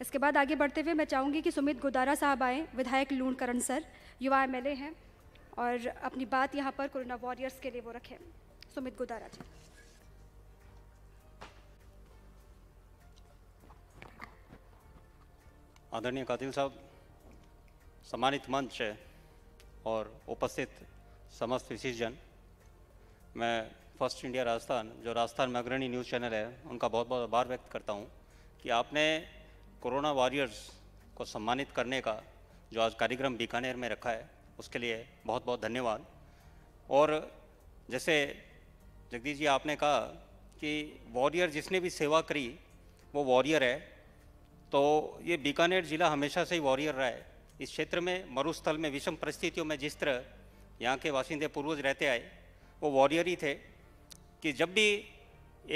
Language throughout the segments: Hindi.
इसके बाद आगे बढ़ते हुए मैं चाहूँगी कि सुमित गोदारा साहब आएँ विधायक लूणकरण सर युवा एम हैं और अपनी बात यहाँ पर कोरोना वॉरियर्स के लिए वो रखें सुमित गोदारा जी आदरणीय कातिल साहब सम्मानित मंच और उपस्थित समस्त विशेषजन मैं फर्स्ट इंडिया राजस्थान जो राजस्थान में अग्रणी न्यूज़ चैनल है उनका बहुत बहुत आभार व्यक्त करता हूँ कि आपने कोरोना वॉरियर्स को सम्मानित करने का जो आज कार्यक्रम बीकानेर में रखा है उसके लिए बहुत बहुत धन्यवाद और जैसे जगदीश जी आपने कहा कि वॉरियर जिसने भी सेवा करी वो वॉरियर है तो ये बीकानेर ज़िला हमेशा से ही वॉरियर रहा है इस क्षेत्र में मरुस्थल में विषम परिस्थितियों में जिस तरह यहाँ के वासिंदे पूर्वज रहते आए वो वॉरियर ही थे कि जब भी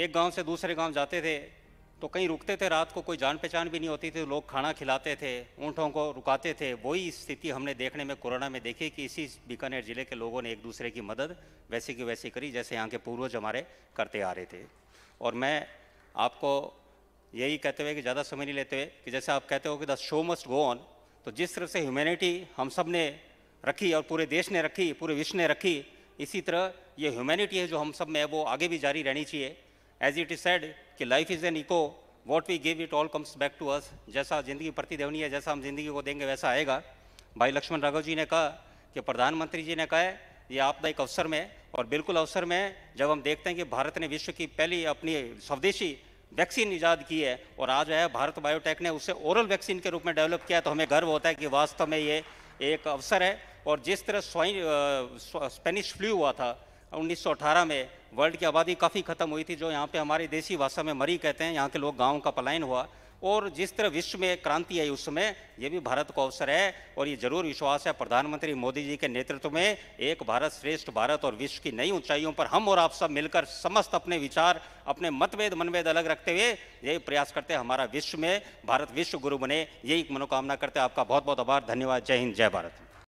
एक गांव से दूसरे गांव जाते थे तो कहीं रुकते थे रात को कोई जान पहचान भी नहीं होती थी तो लोग खाना खिलाते थे ऊँटों को रुकाते थे वही स्थिति हमने देखने में कोरोना में देखी कि इसी बीकानेर ज़िले के लोगों ने एक दूसरे की मदद वैसी की वैसी करी जैसे यहाँ के पूर्वज हमारे करते आ रहे थे और मैं आपको यही कहते हुए कि ज़्यादा समय नहीं लेते हुए कि जैसे आप कहते हो कि the show must go on तो जिस तरह से ह्यूमैनिटी हम सब ने रखी और पूरे देश ने रखी पूरे विश्व ने रखी इसी तरह ये ह्यूमैनिटी है जो हम सब में है वो आगे भी जारी रहनी चाहिए एज इट इज़ सेड कि life is an echo what we give it all comes back to us जैसा ज़िंदगी प्रति देवनी है जैसा हम जिंदगी को देंगे वैसा आएगा भाई लक्ष्मण राघव जी ने कहा कि प्रधानमंत्री जी ने कहा है ये आपदा एक अवसर में और बिल्कुल अवसर में जब हम देखते हैं कि भारत ने विश्व की पहली अपनी स्वदेशी वैक्सीन ईजाद की है और आज है भारत बायोटेक ने उसे ओरल वैक्सीन के रूप में डेवलप किया तो हमें गर्व होता है कि वास्तव में ये एक अवसर है और जिस तरह स्वाइन स्पेनिश फ्लू हुआ था उन्नीस में वर्ल्ड की आबादी काफ़ी ख़त्म हुई थी जो यहाँ पे हमारी देसी भाषा में मरी कहते हैं यहाँ के लोग गाँव का पलायन हुआ और जिस तरह विश्व में क्रांति आई उस समय ये भी भारत को अवसर है और ये जरूर विश्वास है प्रधानमंत्री मोदी जी के नेतृत्व में एक भारत श्रेष्ठ भारत और विश्व की नई ऊंचाइयों पर हम और आप सब मिलकर समस्त अपने विचार अपने मतभेद मनभेद अलग रखते हुए यही प्रयास करते हैं हमारा विश्व में भारत विश्व गुरु बने यही मनोकामना करते हैं आपका बहुत बहुत आभार धन्यवाद जय हिंद जय भारत